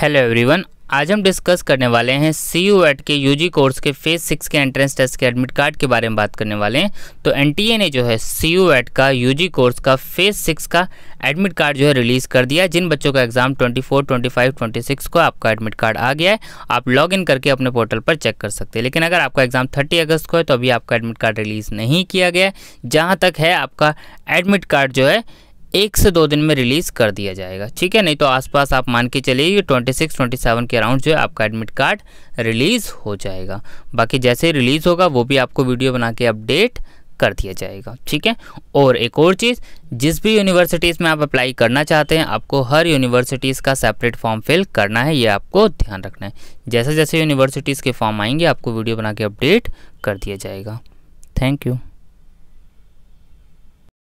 hello everyone आज हम discuss करने वाले हैं सी यू एट के यू जी कोर्स के फेज सिक्स के एंट्रेंस टेस्ट के एडमिट कार्ड के बारे में बात करने वाले हैं तो एन ने जो है सी यू एट का यू जी कोर्स का फेज सिक्स का एडमिट कार्ड जो है रिलीज़ कर दिया जिन बच्चों का एग्ज़ाम 24, 25, 26 को आपका एडमिट कार्ड आ गया है आप लॉग इन करके अपने पोर्टल पर चेक कर सकते हैं लेकिन अगर आपका एग्ज़ाम 30 अगस्त को है तो अभी आपका एडमिट कार्ड रिलीज़ नहीं किया गया है जहाँ तक है आपका एडमिट कार्ड जो है एक से दो दिन में रिलीज़ कर दिया जाएगा ठीक है नहीं तो आसपास आप मान के चलिए ये 26, 27 के अराउंड जो है आपका एडमिट कार्ड रिलीज़ हो जाएगा बाकी जैसे रिलीज़ होगा वो भी आपको वीडियो बना के अपडेट कर दिया जाएगा ठीक है और एक और चीज़ जिस भी यूनिवर्सिटीज़ में आप अप्लाई करना चाहते हैं आपको हर यूनिवर्सिटीज़ का सेपरेट फॉर्म फिल करना है ये आपको ध्यान रखना है जैसे जैसे यूनिवर्सिटीज़ के फॉर्म आएंगे आपको वीडियो बना के अपडेट कर दिया जाएगा थैंक यू